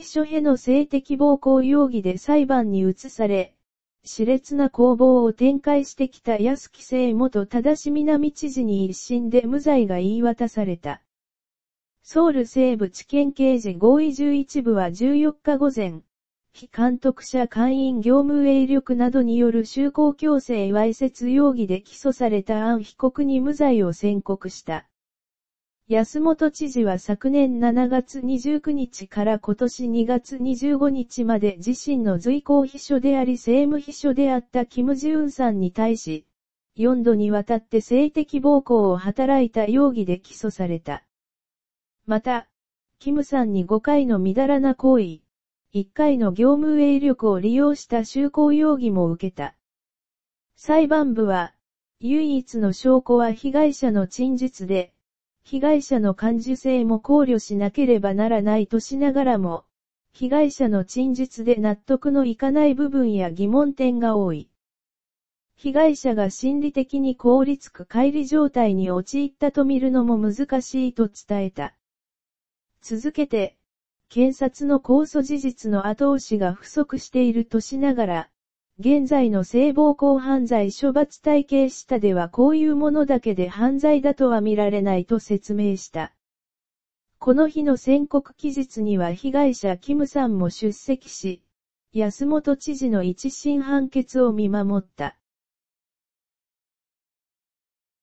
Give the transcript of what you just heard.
秘書への性的暴行容疑で裁判に移され、熾烈な攻防を展開してきた安木聖元正南知事に一審で無罪が言い渡された。ソウル西部地検刑事合意11部は14日午前、非監督者会員業務営力などによる就航強制わいせつ容疑で起訴されたアン被告に無罪を宣告した。安本知事は昨年7月29日から今年2月25日まで自身の随行秘書であり政務秘書であったキム・ジュンさんに対し、4度にわたって性的暴行を働いた容疑で起訴された。また、キムさんに5回の乱らな行為、1回の業務営力を利用した就航容疑も受けた。裁判部は、唯一の証拠は被害者の陳述で、被害者の感受性も考慮しなければならないとしながらも、被害者の陳述で納得のいかない部分や疑問点が多い。被害者が心理的に凍りつく乖離状態に陥ったと見るのも難しいと伝えた。続けて、検察の控訴事実の後押しが不足しているとしながら、現在の性暴行犯罪処罰体系下ではこういうものだけで犯罪だとは見られないと説明した。この日の宣告期日には被害者キムさんも出席し、安本知事の一審判決を見守った。